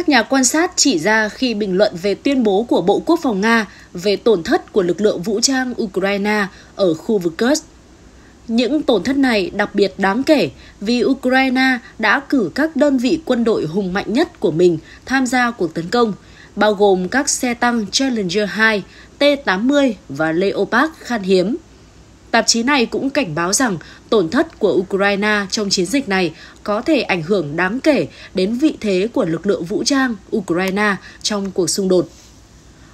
Các nhà quan sát chỉ ra khi bình luận về tuyên bố của Bộ Quốc phòng Nga về tổn thất của lực lượng vũ trang Ukraine ở khu vực Kursk. Những tổn thất này đặc biệt đáng kể vì Ukraine đã cử các đơn vị quân đội hùng mạnh nhất của mình tham gia cuộc tấn công, bao gồm các xe tăng Challenger 2, T-80 và Leopard khan hiếm Tạp chí này cũng cảnh báo rằng tổn thất của Ukraine trong chiến dịch này có thể ảnh hưởng đáng kể đến vị thế của lực lượng vũ trang Ukraine trong cuộc xung đột.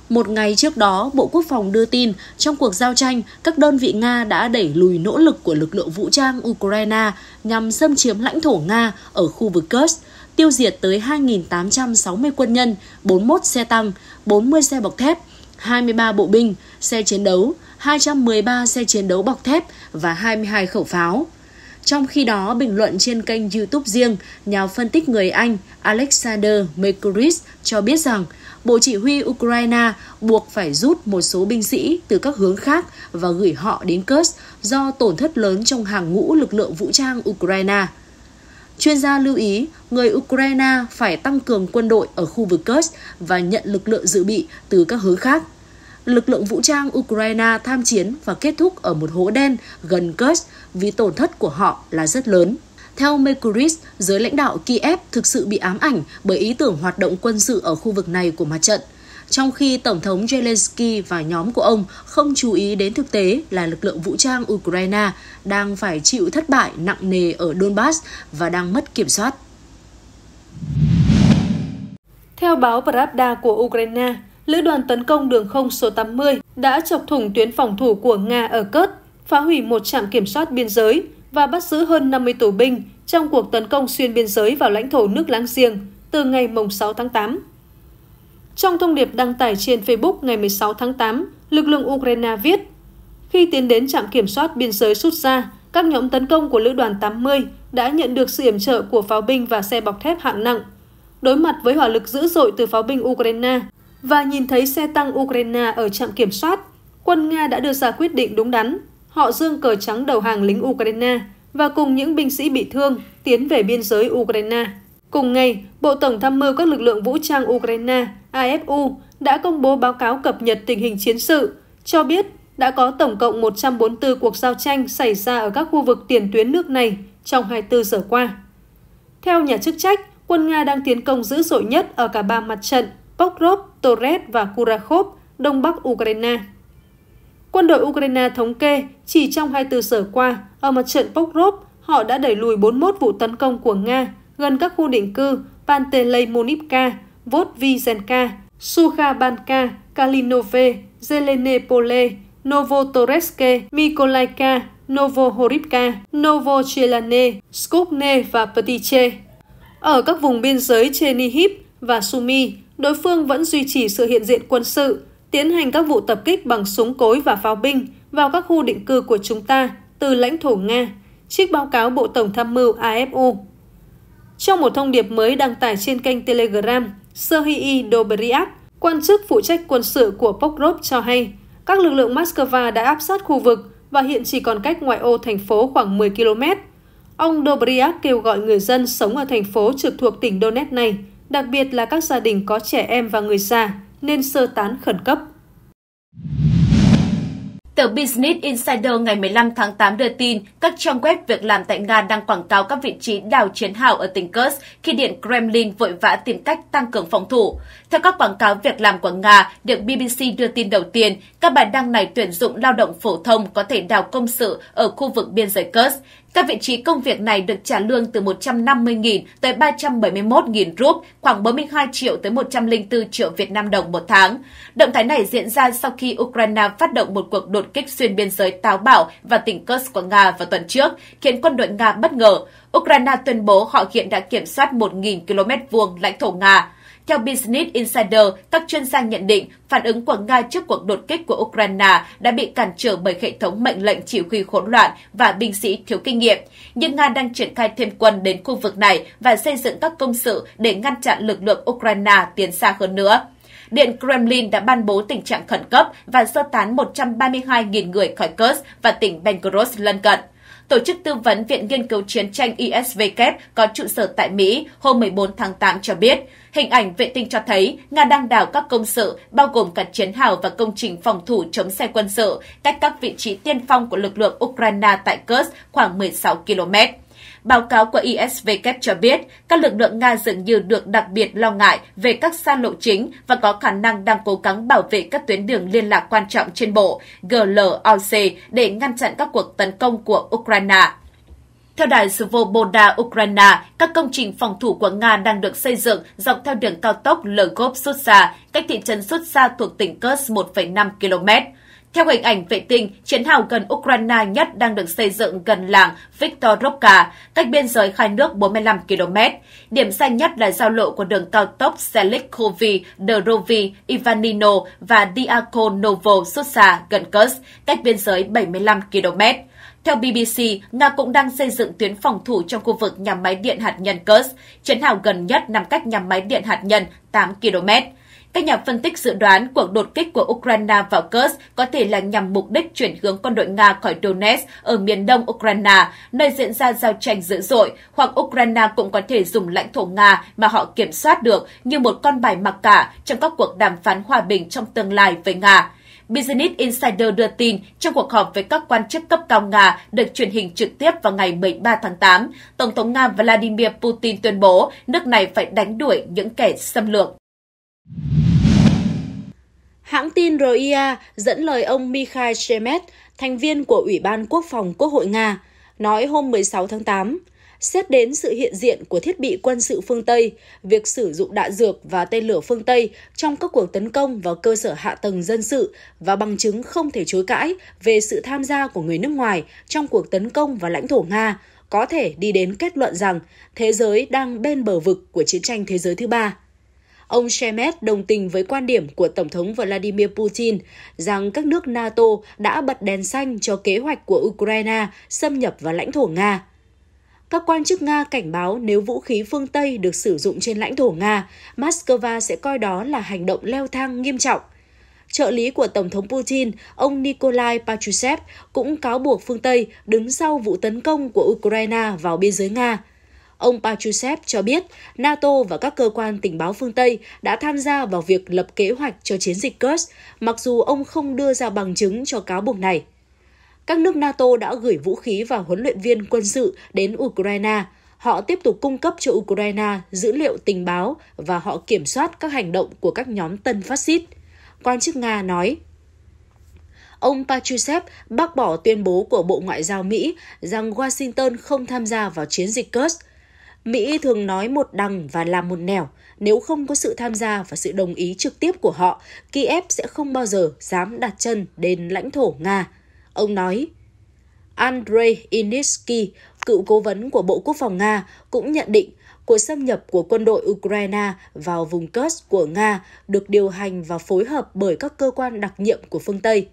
Một ngày trước đó, Bộ Quốc phòng đưa tin trong cuộc giao tranh, các đơn vị Nga đã đẩy lùi nỗ lực của lực lượng vũ trang Ukraine nhằm xâm chiếm lãnh thổ Nga ở khu vực Kursk, tiêu diệt tới 2.860 quân nhân, 41 xe tăng, 40 xe bọc thép, 23 bộ binh, xe chiến đấu, 213 xe chiến đấu bọc thép và 22 khẩu pháo. Trong khi đó, bình luận trên kênh YouTube riêng, nhà phân tích người Anh Alexander Mekuris cho biết rằng Bộ Chỉ huy Ukraine buộc phải rút một số binh sĩ từ các hướng khác và gửi họ đến Kursk do tổn thất lớn trong hàng ngũ lực lượng vũ trang Ukraine. Chuyên gia lưu ý, người Ukraine phải tăng cường quân đội ở khu vực Kursk và nhận lực lượng dự bị từ các hướng khác lực lượng vũ trang Ukraine tham chiến và kết thúc ở một hố đen gần Kursk vì tổn thất của họ là rất lớn. Theo Mekuris, giới lãnh đạo Kiev thực sự bị ám ảnh bởi ý tưởng hoạt động quân sự ở khu vực này của mặt trận trong khi Tổng thống Zelensky và nhóm của ông không chú ý đến thực tế là lực lượng vũ trang Ukraine đang phải chịu thất bại nặng nề ở Donbass và đang mất kiểm soát. Theo báo Pravda của Ukraine, lữ đoàn tấn công đường không số 80 đã chọc thủng tuyến phòng thủ của Nga ở Cớt, phá hủy một trạm kiểm soát biên giới và bắt giữ hơn 50 tù binh trong cuộc tấn công xuyên biên giới vào lãnh thổ nước láng giềng từ ngày 6 tháng 8. Trong thông điệp đăng tải trên Facebook ngày 16 tháng 8, lực lượng Ukraine viết Khi tiến đến trạm kiểm soát biên giới rút ra, các nhóm tấn công của lữ đoàn 80 đã nhận được sự yểm trợ của pháo binh và xe bọc thép hạng nặng. Đối mặt với hỏa lực dữ dội từ pháo binh Ukraine, và nhìn thấy xe tăng Ukraine ở trạm kiểm soát, quân Nga đã đưa ra quyết định đúng đắn. Họ dương cờ trắng đầu hàng lính Ukraine và cùng những binh sĩ bị thương tiến về biên giới Ukraine. Cùng ngày, Bộ Tổng tham mưu các lực lượng vũ trang Ukraine AFU đã công bố báo cáo cập nhật tình hình chiến sự, cho biết đã có tổng cộng 144 cuộc giao tranh xảy ra ở các khu vực tiền tuyến nước này trong 24 giờ qua. Theo nhà chức trách, quân Nga đang tiến công dữ dội nhất ở cả ba mặt trận Pokrov, Torres và Kurakhov, đông bắc Ukraine. Quân đội Ukraine thống kê chỉ trong 24 giờ qua, ở mặt trận Pokrov, họ đã đẩy lùi 41 vụ tấn công của Nga gần các khu định cư Panteley Monivka, Vodvizenka, Sukhabanka, Kalinove, Zelenepole, Novotoreske, Mikolaika, Novohorivka, Novochilane, Skopne và Petiche. Ở các vùng biên giới Chernihip và Sumi, đối phương vẫn duy trì sự hiện diện quân sự, tiến hành các vụ tập kích bằng súng cối và pháo binh vào các khu định cư của chúng ta từ lãnh thổ Nga, trích báo cáo Bộ Tổng tham mưu AFU. Trong một thông điệp mới đăng tải trên kênh Telegram, Serhii Dobryak, quan chức phụ trách quân sự của Pokrov cho hay, các lực lượng Moscow đã áp sát khu vực và hiện chỉ còn cách ngoại ô thành phố khoảng 10 km. Ông Dobryak kêu gọi người dân sống ở thành phố trực thuộc tỉnh Donetsk này đặc biệt là các gia đình có trẻ em và người già nên sơ tán khẩn cấp. Tờ Business Insider ngày 15 tháng 8 đưa tin các trang web việc làm tại Nga đang quảng cáo các vị trí đào chiến hào ở tỉnh Kursk khi Điện Kremlin vội vã tìm cách tăng cường phòng thủ. Theo các quảng cáo việc làm của Nga được BBC đưa tin đầu tiên, các bài đăng này tuyển dụng lao động phổ thông có thể đào công sự ở khu vực biên giới Kursk. Các vị trí công việc này được trả lương từ 150.000 tới 371.000 rup, khoảng 42 triệu tới 104 triệu Việt Nam đồng một tháng. Động thái này diễn ra sau khi Ukraine phát động một cuộc đột kích xuyên biên giới táo bạo và tỉnh Kursk của Nga vào tuần trước, khiến quân đội Nga bất ngờ. Ukraine tuyên bố họ hiện đã kiểm soát 1.000 km vuông lãnh thổ Nga. Theo Business Insider, các chuyên gia nhận định phản ứng của Nga trước cuộc đột kích của Ukraine đã bị cản trở bởi hệ thống mệnh lệnh chỉ huy hỗn loạn và binh sĩ thiếu kinh nghiệm. Nhưng Nga đang triển khai thêm quân đến khu vực này và xây dựng các công sự để ngăn chặn lực lượng Ukraine tiến xa hơn nữa. Điện Kremlin đã ban bố tình trạng khẩn cấp và sơ tán 132.000 người khỏi Kursk và tỉnh Belgorod lân cận. Tổ chức tư vấn Viện Nghiên cứu Chiến tranh ISVK có trụ sở tại Mỹ hôm 14 tháng 8 cho biết, hình ảnh vệ tinh cho thấy Nga đang đảo các công sự, bao gồm cả chiến hào và công trình phòng thủ chống xe quân sự, cách các vị trí tiên phong của lực lượng Ukraine tại Kursk khoảng 16 km. Báo cáo của ISW cho biết, các lực lượng Nga dường như được đặc biệt lo ngại về các xa lộ chính và có khả năng đang cố gắng bảo vệ các tuyến đường liên lạc quan trọng trên bộ GLOC để ngăn chặn các cuộc tấn công của Ukraine. Theo đài Svoboda Ukraine, các công trình phòng thủ của Nga đang được xây dựng dọc theo đường cao tốc Lgov-Sutsa, cách thị trấn Sutsa thuộc tỉnh Kursk 1,5 km. Theo hình ảnh vệ tinh, chiến hào gần Ukraine nhất đang được xây dựng gần làng Viktorovka, cách biên giới khai nước 45 km. Điểm xanh nhất là giao lộ của đường cao tốc Selikovi, Dorovi, Ivanino và Diakonovo Susa gần Kursk, cách biên giới 75 km. Theo BBC, Nga cũng đang xây dựng tuyến phòng thủ trong khu vực nhà máy điện hạt nhân Kursk, chiến hào gần nhất nằm cách nhà máy điện hạt nhân 8 km. Các nhà phân tích dự đoán cuộc đột kích của Ukraine vào Kursk có thể là nhằm mục đích chuyển hướng quân đội Nga khỏi Donetsk ở miền đông Ukraine, nơi diễn ra giao tranh dữ dội, hoặc Ukraine cũng có thể dùng lãnh thổ Nga mà họ kiểm soát được như một con bài mặc cả trong các cuộc đàm phán hòa bình trong tương lai với Nga. Business Insider đưa tin trong cuộc họp với các quan chức cấp cao Nga được truyền hình trực tiếp vào ngày 13 tháng 8, Tổng thống Nga Vladimir Putin tuyên bố nước này phải đánh đuổi những kẻ xâm lược. Hãng tin RIA dẫn lời ông Mikhail Shemet, thành viên của Ủy ban Quốc phòng Quốc hội Nga, nói hôm 16 tháng 8, xét đến sự hiện diện của thiết bị quân sự phương Tây, việc sử dụng đạn dược và tên lửa phương Tây trong các cuộc tấn công vào cơ sở hạ tầng dân sự và bằng chứng không thể chối cãi về sự tham gia của người nước ngoài trong cuộc tấn công vào lãnh thổ Nga, có thể đi đến kết luận rằng thế giới đang bên bờ vực của chiến tranh thế giới thứ ba. Ông Shemet đồng tình với quan điểm của Tổng thống Vladimir Putin rằng các nước NATO đã bật đèn xanh cho kế hoạch của Ukraine xâm nhập vào lãnh thổ Nga. Các quan chức Nga cảnh báo nếu vũ khí phương Tây được sử dụng trên lãnh thổ Nga, Moscow sẽ coi đó là hành động leo thang nghiêm trọng. Trợ lý của Tổng thống Putin, ông Nikolai Patrushev, cũng cáo buộc phương Tây đứng sau vụ tấn công của Ukraine vào biên giới Nga. Ông Pachusev cho biết NATO và các cơ quan tình báo phương Tây đã tham gia vào việc lập kế hoạch cho chiến dịch Kursk, mặc dù ông không đưa ra bằng chứng cho cáo buộc này. Các nước NATO đã gửi vũ khí và huấn luyện viên quân sự đến Ukraine. Họ tiếp tục cung cấp cho Ukraine dữ liệu tình báo và họ kiểm soát các hành động của các nhóm tân phát xít. Quan chức Nga nói, ông Pachusev bác bỏ tuyên bố của Bộ Ngoại giao Mỹ rằng Washington không tham gia vào chiến dịch Kursk. Mỹ thường nói một đằng và làm một nẻo. Nếu không có sự tham gia và sự đồng ý trực tiếp của họ, Kiev sẽ không bao giờ dám đặt chân đến lãnh thổ Nga. Ông nói, Andrei Initsky, cựu cố vấn của Bộ Quốc phòng Nga, cũng nhận định cuộc xâm nhập của quân đội Ukraine vào vùng Kursk của Nga được điều hành và phối hợp bởi các cơ quan đặc nhiệm của phương Tây.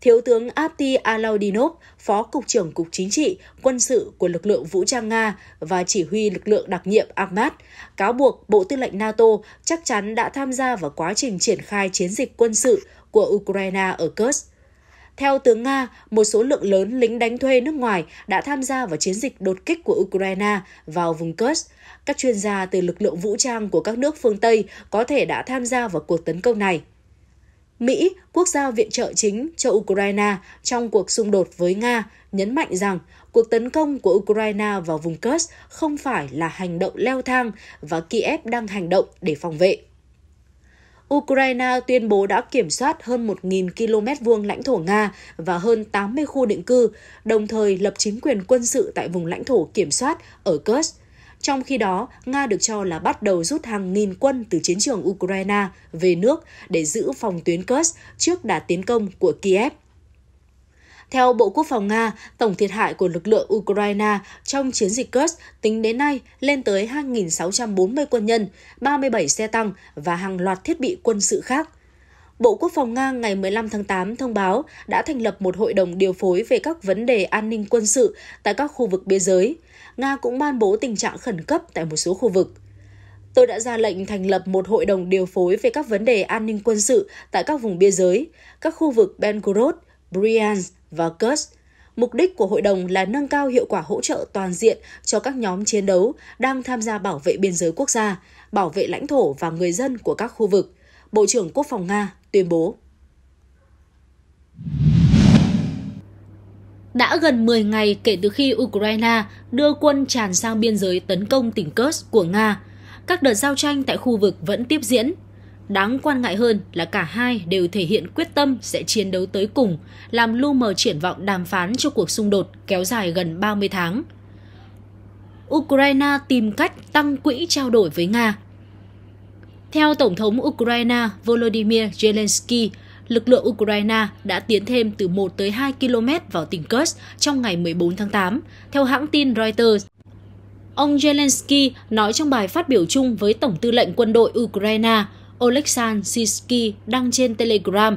Thiếu tướng Apti Alaudinov, Phó Cục trưởng Cục Chính trị, Quân sự của lực lượng vũ trang Nga và chỉ huy lực lượng đặc nhiệm Akhmat, cáo buộc Bộ Tư lệnh NATO chắc chắn đã tham gia vào quá trình triển khai chiến dịch quân sự của Ukraine ở Kursk. Theo tướng Nga, một số lượng lớn lính đánh thuê nước ngoài đã tham gia vào chiến dịch đột kích của Ukraine vào vùng Kursk. Các chuyên gia từ lực lượng vũ trang của các nước phương Tây có thể đã tham gia vào cuộc tấn công này. Mỹ, quốc gia viện trợ chính cho Ukraine trong cuộc xung đột với Nga, nhấn mạnh rằng cuộc tấn công của Ukraine vào vùng Kursk không phải là hành động leo thang và Kiev đang hành động để phòng vệ. Ukraine tuyên bố đã kiểm soát hơn 1.000 km vuông lãnh thổ Nga và hơn 80 khu định cư, đồng thời lập chính quyền quân sự tại vùng lãnh thổ kiểm soát ở Kursk. Trong khi đó, Nga được cho là bắt đầu rút hàng nghìn quân từ chiến trường Ukraine về nước để giữ phòng tuyến Kursk trước đà tiến công của Kiev. Theo Bộ Quốc phòng Nga, tổng thiệt hại của lực lượng Ukraine trong chiến dịch Kursk tính đến nay lên tới 2.640 quân nhân, 37 xe tăng và hàng loạt thiết bị quân sự khác. Bộ Quốc phòng Nga ngày 15 tháng 8 thông báo đã thành lập một hội đồng điều phối về các vấn đề an ninh quân sự tại các khu vực biên giới. Nga cũng ban bố tình trạng khẩn cấp tại một số khu vực. Tôi đã ra lệnh thành lập một hội đồng điều phối về các vấn đề an ninh quân sự tại các vùng biên giới, các khu vực Belgorod, Bryansk và Kursk. Mục đích của hội đồng là nâng cao hiệu quả hỗ trợ toàn diện cho các nhóm chiến đấu đang tham gia bảo vệ biên giới quốc gia, bảo vệ lãnh thổ và người dân của các khu vực, Bộ trưởng Quốc phòng Nga tuyên bố. Đã gần 10 ngày kể từ khi Ukraine đưa quân tràn sang biên giới tấn công tỉnh Kursk của Nga, các đợt giao tranh tại khu vực vẫn tiếp diễn. Đáng quan ngại hơn là cả hai đều thể hiện quyết tâm sẽ chiến đấu tới cùng, làm lu mờ triển vọng đàm phán cho cuộc xung đột kéo dài gần 30 tháng. Ukraine tìm cách tăng quỹ trao đổi với Nga. Theo Tổng thống Ukraine Volodymyr Zelensky, lực lượng Ukraine đã tiến thêm từ 1 tới 2 km vào tỉnh Kursk trong ngày 14 tháng 8, theo hãng tin Reuters. Ông Zelensky nói trong bài phát biểu chung với Tổng tư lệnh quân đội Ukraine Oleksandr Sisky đăng trên Telegram.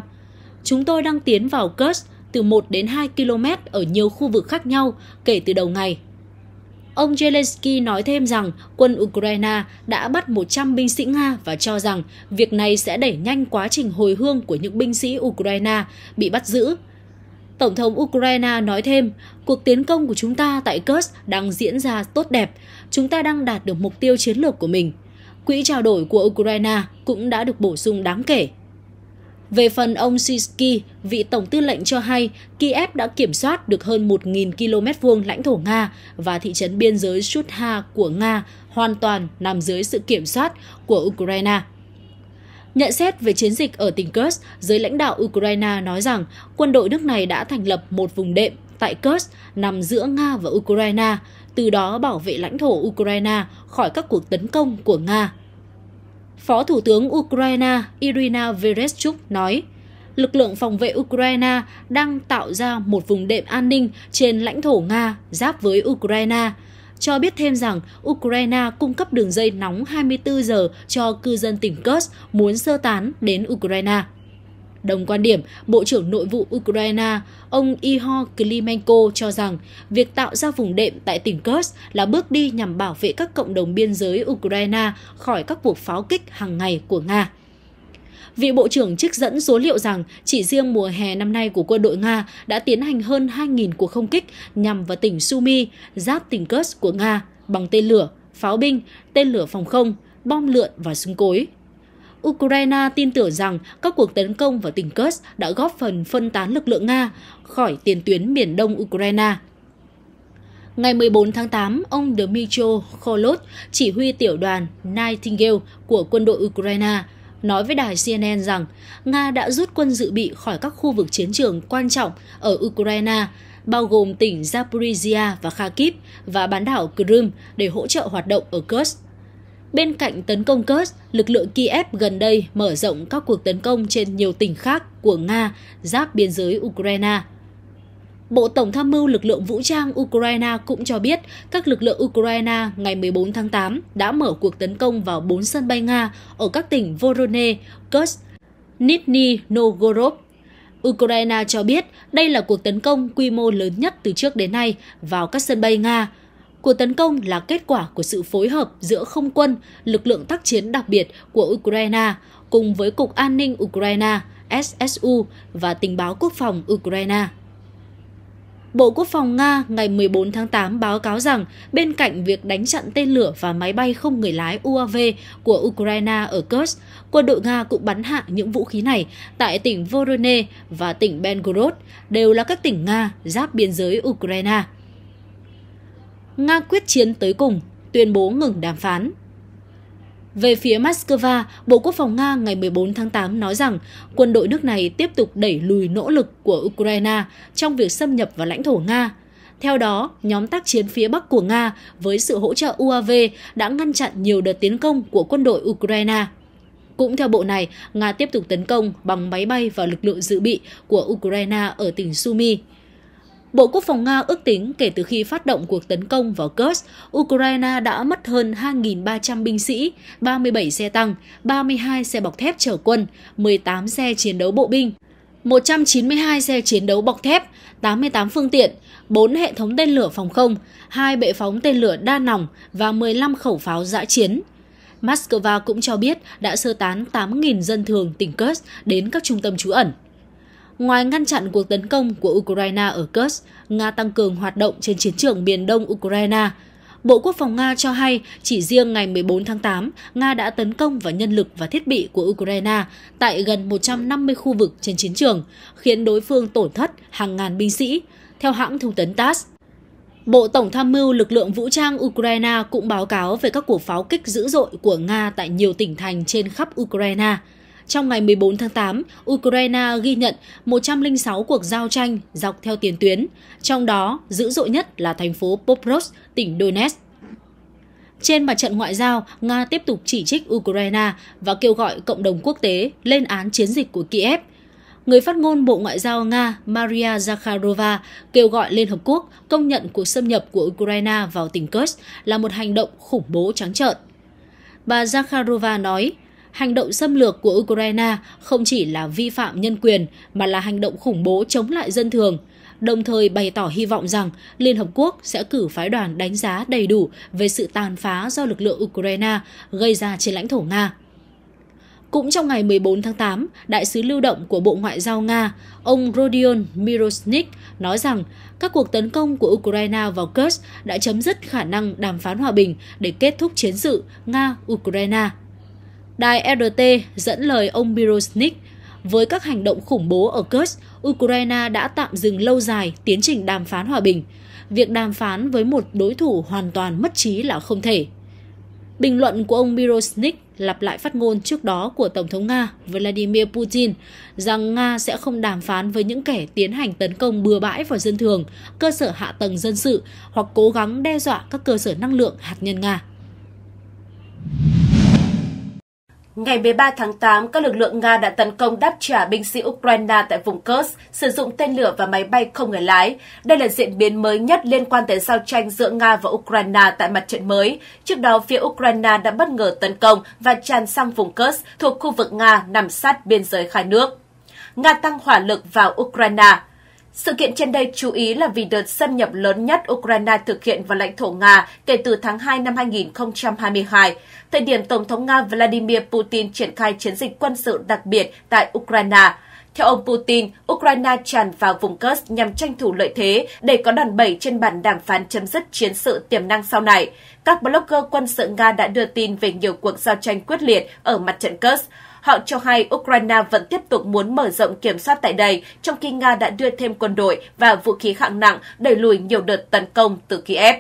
Chúng tôi đang tiến vào Kursk từ 1 đến 2 km ở nhiều khu vực khác nhau kể từ đầu ngày Ông Zelensky nói thêm rằng quân Ukraine đã bắt 100 binh sĩ Nga và cho rằng việc này sẽ đẩy nhanh quá trình hồi hương của những binh sĩ Ukraine bị bắt giữ. Tổng thống Ukraine nói thêm, cuộc tiến công của chúng ta tại Kursk đang diễn ra tốt đẹp, chúng ta đang đạt được mục tiêu chiến lược của mình. Quỹ trao đổi của Ukraine cũng đã được bổ sung đáng kể về phần ông Sisky, vị tổng tư lệnh cho hay Kiev đã kiểm soát được hơn 1.000 km vuông lãnh thổ Nga và thị trấn biên giới Shudha của Nga hoàn toàn nằm dưới sự kiểm soát của Ukraine. Nhận xét về chiến dịch ở tỉnh Kursk, giới lãnh đạo Ukraine nói rằng quân đội nước này đã thành lập một vùng đệm tại Kursk nằm giữa Nga và Ukraine, từ đó bảo vệ lãnh thổ Ukraine khỏi các cuộc tấn công của Nga. Phó Thủ tướng Ukraine Irina Vereshchuk nói, lực lượng phòng vệ Ukraine đang tạo ra một vùng đệm an ninh trên lãnh thổ Nga giáp với Ukraine, cho biết thêm rằng Ukraine cung cấp đường dây nóng 24 giờ cho cư dân tỉnh Kursk muốn sơ tán đến Ukraine. Đồng quan điểm, Bộ trưởng Nội vụ Ukraine, ông Ihor Klimenko cho rằng việc tạo ra vùng đệm tại tỉnh Kursk là bước đi nhằm bảo vệ các cộng đồng biên giới Ukraine khỏi các cuộc pháo kích hàng ngày của Nga. Vị Bộ trưởng trích dẫn số liệu rằng chỉ riêng mùa hè năm nay của quân đội Nga đã tiến hành hơn 2.000 cuộc không kích nhằm vào tỉnh Sumy, giáp tỉnh Kursk của Nga, bằng tên lửa, pháo binh, tên lửa phòng không, bom lượn và súng cối. Ukraine tin tưởng rằng các cuộc tấn công vào tỉnh Kursk đã góp phần phân tán lực lượng Nga khỏi tiền tuyến miền đông Ukraine. Ngày 14 tháng 8, ông Dmytro Kholot, chỉ huy tiểu đoàn Nightingale của quân đội Ukraine, nói với đài CNN rằng Nga đã rút quân dự bị khỏi các khu vực chiến trường quan trọng ở Ukraine, bao gồm tỉnh Zaporizhia và Kharkiv và bán đảo Crimea để hỗ trợ hoạt động ở Kursk. Bên cạnh tấn công Kursk, lực lượng Kiev gần đây mở rộng các cuộc tấn công trên nhiều tỉnh khác của Nga giáp biên giới Ukraine. Bộ Tổng tham mưu lực lượng vũ trang Ukraine cũng cho biết các lực lượng Ukraine ngày 14 tháng 8 đã mở cuộc tấn công vào 4 sân bay Nga ở các tỉnh Voronezh, Kursk, Nizhny Novgorod. Ukraine cho biết đây là cuộc tấn công quy mô lớn nhất từ trước đến nay vào các sân bay Nga, Cuộc tấn công là kết quả của sự phối hợp giữa không quân, lực lượng tác chiến đặc biệt của Ukraine cùng với Cục An ninh Ukraine, SSU và Tình báo Quốc phòng Ukraine. Bộ Quốc phòng Nga ngày 14 tháng 8 báo cáo rằng bên cạnh việc đánh chặn tên lửa và máy bay không người lái UAV của Ukraine ở Kursk, quân đội Nga cũng bắn hạ những vũ khí này tại tỉnh Voronezh và tỉnh Belgorod, đều là các tỉnh Nga giáp biên giới Ukraine. Nga quyết chiến tới cùng, tuyên bố ngừng đàm phán. Về phía Moscow, Bộ Quốc phòng Nga ngày 14 tháng 8 nói rằng quân đội nước này tiếp tục đẩy lùi nỗ lực của Ukraine trong việc xâm nhập vào lãnh thổ Nga. Theo đó, nhóm tác chiến phía Bắc của Nga với sự hỗ trợ UAV đã ngăn chặn nhiều đợt tiến công của quân đội Ukraine. Cũng theo bộ này, Nga tiếp tục tấn công bằng máy bay vào lực lượng dự bị của Ukraine ở tỉnh Sumy. Bộ Quốc phòng Nga ước tính kể từ khi phát động cuộc tấn công vào Kursk, Ukraine đã mất hơn 2.300 binh sĩ, 37 xe tăng, 32 xe bọc thép chở quân, 18 xe chiến đấu bộ binh, 192 xe chiến đấu bọc thép, 88 phương tiện, 4 hệ thống tên lửa phòng không, 2 bệ phóng tên lửa đa nòng và 15 khẩu pháo giã chiến. Moscow cũng cho biết đã sơ tán 8.000 dân thường tỉnh Kursk đến các trung tâm trú ẩn. Ngoài ngăn chặn cuộc tấn công của Ukraine ở Kursk, Nga tăng cường hoạt động trên chiến trường miền đông Ukraine. Bộ Quốc phòng Nga cho hay chỉ riêng ngày 14 tháng 8, Nga đã tấn công vào nhân lực và thiết bị của Ukraine tại gần 150 khu vực trên chiến trường, khiến đối phương tổn thất hàng ngàn binh sĩ. Theo hãng thông tấn TASS, Bộ Tổng tham mưu lực lượng vũ trang Ukraine cũng báo cáo về các cuộc pháo kích dữ dội của Nga tại nhiều tỉnh thành trên khắp Ukraine. Trong ngày 14 tháng 8, Ukraine ghi nhận 106 cuộc giao tranh dọc theo tiền tuyến, trong đó dữ dội nhất là thành phố Popros, tỉnh Donetsk. Trên mặt trận ngoại giao, Nga tiếp tục chỉ trích Ukraine và kêu gọi cộng đồng quốc tế lên án chiến dịch của Kiev. Người phát ngôn Bộ Ngoại giao Nga Maria Zakharova kêu gọi Liên Hợp Quốc công nhận cuộc xâm nhập của Ukraine vào tỉnh Kursk là một hành động khủng bố trắng trợn. Bà Zakharova nói, hành động xâm lược của Ukraine không chỉ là vi phạm nhân quyền mà là hành động khủng bố chống lại dân thường, đồng thời bày tỏ hy vọng rằng Liên Hợp Quốc sẽ cử phái đoàn đánh giá đầy đủ về sự tàn phá do lực lượng Ukraine gây ra trên lãnh thổ Nga. Cũng trong ngày 14 tháng 8, đại sứ lưu động của Bộ Ngoại giao Nga, ông Rodion Mirosnik nói rằng các cuộc tấn công của Ukraine vào Kursk đã chấm dứt khả năng đàm phán hòa bình để kết thúc chiến sự Nga-Ukraine. Đài RT dẫn lời ông Mirosnik, với các hành động khủng bố ở Kursk, Ukraine đã tạm dừng lâu dài tiến trình đàm phán hòa bình. Việc đàm phán với một đối thủ hoàn toàn mất trí là không thể. Bình luận của ông Mirosnik lặp lại phát ngôn trước đó của Tổng thống Nga Vladimir Putin rằng Nga sẽ không đàm phán với những kẻ tiến hành tấn công bừa bãi vào dân thường, cơ sở hạ tầng dân sự hoặc cố gắng đe dọa các cơ sở năng lượng hạt nhân Nga. Ngày 13 tháng 8, các lực lượng Nga đã tấn công đáp trả binh sĩ Ukraine tại vùng Kursk, sử dụng tên lửa và máy bay không người lái. Đây là diễn biến mới nhất liên quan tới giao tranh giữa Nga và Ukraine tại mặt trận mới. Trước đó, phía Ukraine đã bất ngờ tấn công và tràn sang vùng Kursk thuộc khu vực Nga nằm sát biên giới hai nước. Nga tăng hỏa lực vào Ukraine. Sự kiện trên đây chú ý là vì đợt xâm nhập lớn nhất Ukraine thực hiện vào lãnh thổ Nga kể từ tháng 2 năm 2022, thời điểm Tổng thống Nga Vladimir Putin triển khai chiến dịch quân sự đặc biệt tại Ukraine. Theo ông Putin, Ukraine tràn vào vùng Kursk nhằm tranh thủ lợi thế để có đòn bẩy trên bàn đàm phán chấm dứt chiến sự tiềm năng sau này. Các blogger quân sự Nga đã đưa tin về nhiều cuộc giao tranh quyết liệt ở mặt trận Kursk. Họ cho hay Ukraine vẫn tiếp tục muốn mở rộng kiểm soát tại đây, trong khi Nga đã đưa thêm quân đội và vũ khí hạng nặng đẩy lùi nhiều đợt tấn công từ Kiev.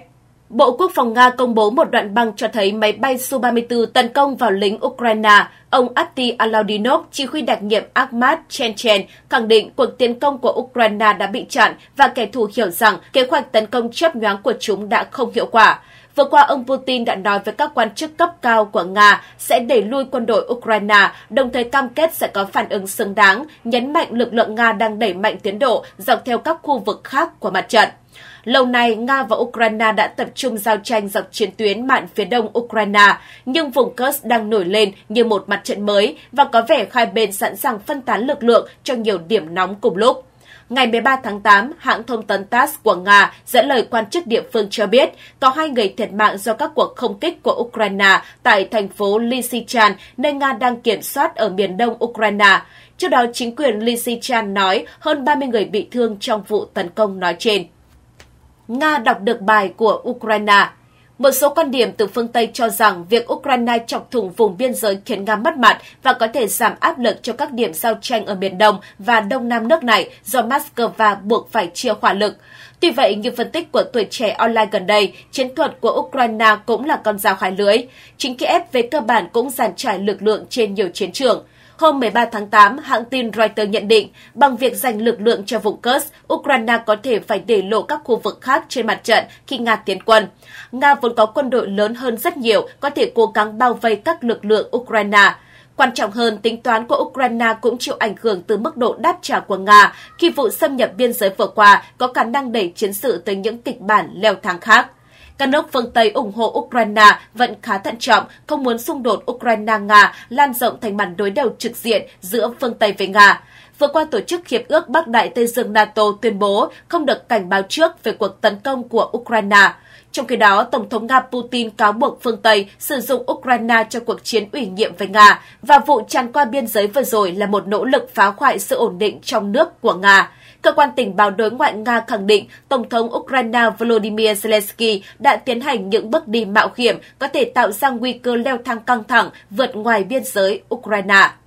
Bộ Quốc phòng Nga công bố một đoạn băng cho thấy máy bay Su-34 tấn công vào lính Ukraine. Ông Ati Alaudinov, chỉ huy đặc nhiệm Akhmat Chenchen, khẳng định cuộc tiến công của Ukraine đã bị chặn và kẻ thù hiểu rằng kế hoạch tấn công chớp nhoáng của chúng đã không hiệu quả. Vừa qua, ông Putin đã nói với các quan chức cấp cao của Nga sẽ đẩy lui quân đội Ukraine, đồng thời cam kết sẽ có phản ứng xứng đáng, nhấn mạnh lực lượng Nga đang đẩy mạnh tiến độ dọc theo các khu vực khác của mặt trận. Lâu nay, Nga và Ukraine đã tập trung giao tranh dọc chiến tuyến mạn phía đông Ukraine, nhưng vùng Kursk đang nổi lên như một mặt trận mới và có vẻ hai bên sẵn sàng phân tán lực lượng cho nhiều điểm nóng cùng lúc. Ngày 13 tháng 8, hãng thông tấn TASS của Nga dẫn lời quan chức địa phương cho biết có hai người thiệt mạng do các cuộc không kích của Ukraine tại thành phố Lysychan, nơi Nga đang kiểm soát ở miền đông Ukraine. Trước đó, chính quyền Lysychan nói hơn 30 người bị thương trong vụ tấn công nói trên. Nga đọc được bài của Ukraine một số quan điểm từ phương Tây cho rằng việc Ukraine chọc thủng vùng biên giới khiến Nga mất mặt và có thể giảm áp lực cho các điểm giao tranh ở Biển Đông và Đông Nam nước này do Moscow buộc phải chia hỏa lực. Tuy vậy, như phân tích của tuổi trẻ online gần đây, chiến thuật của Ukraine cũng là con dao hai lưới. Chính Kiev về cơ bản cũng giàn trải lực lượng trên nhiều chiến trường. Hôm 13 tháng 8, hãng tin Reuters nhận định, bằng việc dành lực lượng cho vùng Kursk, Ukraine có thể phải để lộ các khu vực khác trên mặt trận khi Nga tiến quân. Nga vốn có quân đội lớn hơn rất nhiều, có thể cố gắng bao vây các lực lượng Ukraine. Quan trọng hơn, tính toán của Ukraine cũng chịu ảnh hưởng từ mức độ đáp trả của Nga khi vụ xâm nhập biên giới vừa qua có khả năng đẩy chiến sự tới những kịch bản leo thang khác. Các nước phương Tây ủng hộ Ukraine vẫn khá thận trọng, không muốn xung đột Ukraine-Nga lan rộng thành màn đối đầu trực diện giữa phương Tây với Nga. Vừa qua, Tổ chức Hiệp ước Bắc Đại Tây Dương NATO tuyên bố không được cảnh báo trước về cuộc tấn công của Ukraine. Trong khi đó, Tổng thống Nga Putin cáo buộc phương Tây sử dụng Ukraine cho cuộc chiến ủy nhiệm với Nga và vụ tràn qua biên giới vừa rồi là một nỗ lực phá hoại sự ổn định trong nước của Nga. Cơ quan tình báo đối ngoại Nga khẳng định Tổng thống Ukraine Volodymyr Zelensky đã tiến hành những bước đi mạo hiểm có thể tạo ra nguy cơ leo thang căng thẳng vượt ngoài biên giới Ukraine.